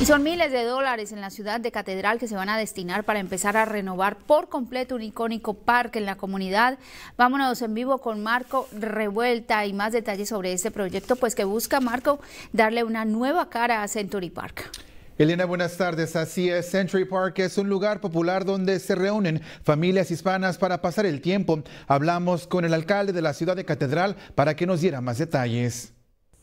Y son miles de dólares en la ciudad de Catedral que se van a destinar para empezar a renovar por completo un icónico parque en la comunidad. Vámonos en vivo con Marco Revuelta y más detalles sobre este proyecto, pues que busca Marco darle una nueva cara a Century Park. Elena, buenas tardes. Así es, Century Park es un lugar popular donde se reúnen familias hispanas para pasar el tiempo. Hablamos con el alcalde de la ciudad de Catedral para que nos diera más detalles.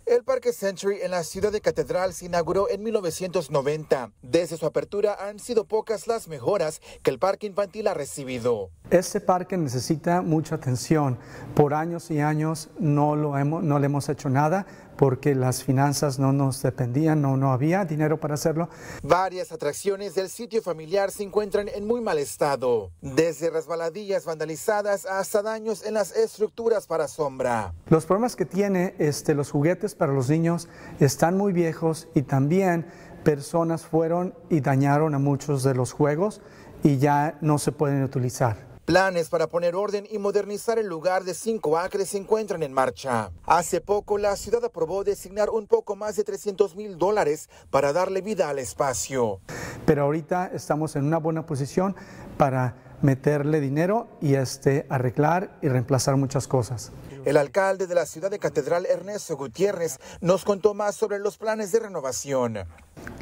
El Parque Century en la ciudad de Catedral se inauguró en 1990. Desde su apertura han sido pocas las mejoras que el parque infantil ha recibido. Este parque necesita mucha atención. Por años y años no, lo hemos, no le hemos hecho nada porque las finanzas no nos dependían, no, no había dinero para hacerlo. Varias atracciones del sitio familiar se encuentran en muy mal estado, desde resbaladillas vandalizadas hasta daños en las estructuras para sombra. Los problemas que tiene este, los juguetes para los niños están muy viejos y también personas fueron y dañaron a muchos de los juegos y ya no se pueden utilizar. Planes para poner orden y modernizar el lugar de cinco acres se encuentran en marcha. Hace poco la ciudad aprobó designar un poco más de 300 mil dólares para darle vida al espacio. Pero ahorita estamos en una buena posición para meterle dinero y este, arreglar y reemplazar muchas cosas. El alcalde de la ciudad de Catedral, Ernesto Gutiérrez, nos contó más sobre los planes de renovación.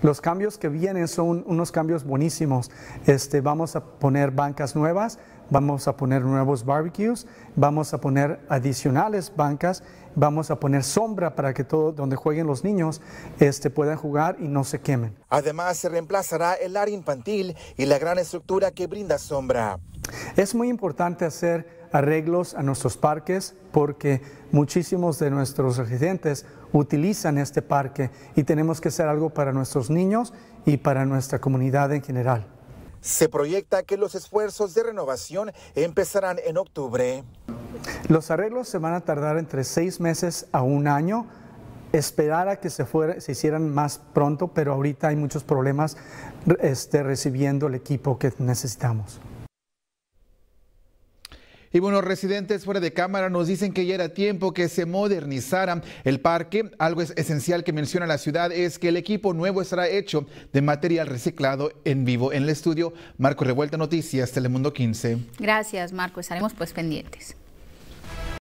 Los cambios que vienen son unos cambios buenísimos. Este, vamos a poner bancas nuevas, vamos a poner nuevos barbecues, vamos a poner adicionales bancas, vamos a poner sombra para que todo donde jueguen los niños este, puedan jugar y no se quemen. Además, se reemplazará el área infantil y la gran estructura que brinda sombra. Es muy importante hacer arreglos a nuestros parques porque muchísimos de nuestros residentes utilizan este parque y tenemos que hacer algo para nuestros niños y para nuestra comunidad en general. Se proyecta que los esfuerzos de renovación empezarán en octubre. Los arreglos se van a tardar entre seis meses a un año. Esperar a que se, se hicieran más pronto, pero ahorita hay muchos problemas este, recibiendo el equipo que necesitamos. Y bueno, residentes fuera de cámara nos dicen que ya era tiempo que se modernizara el parque. Algo es esencial que menciona la ciudad es que el equipo nuevo estará hecho de material reciclado en vivo en el estudio. Marco Revuelta Noticias, Telemundo 15. Gracias, Marco. Estaremos pues pendientes.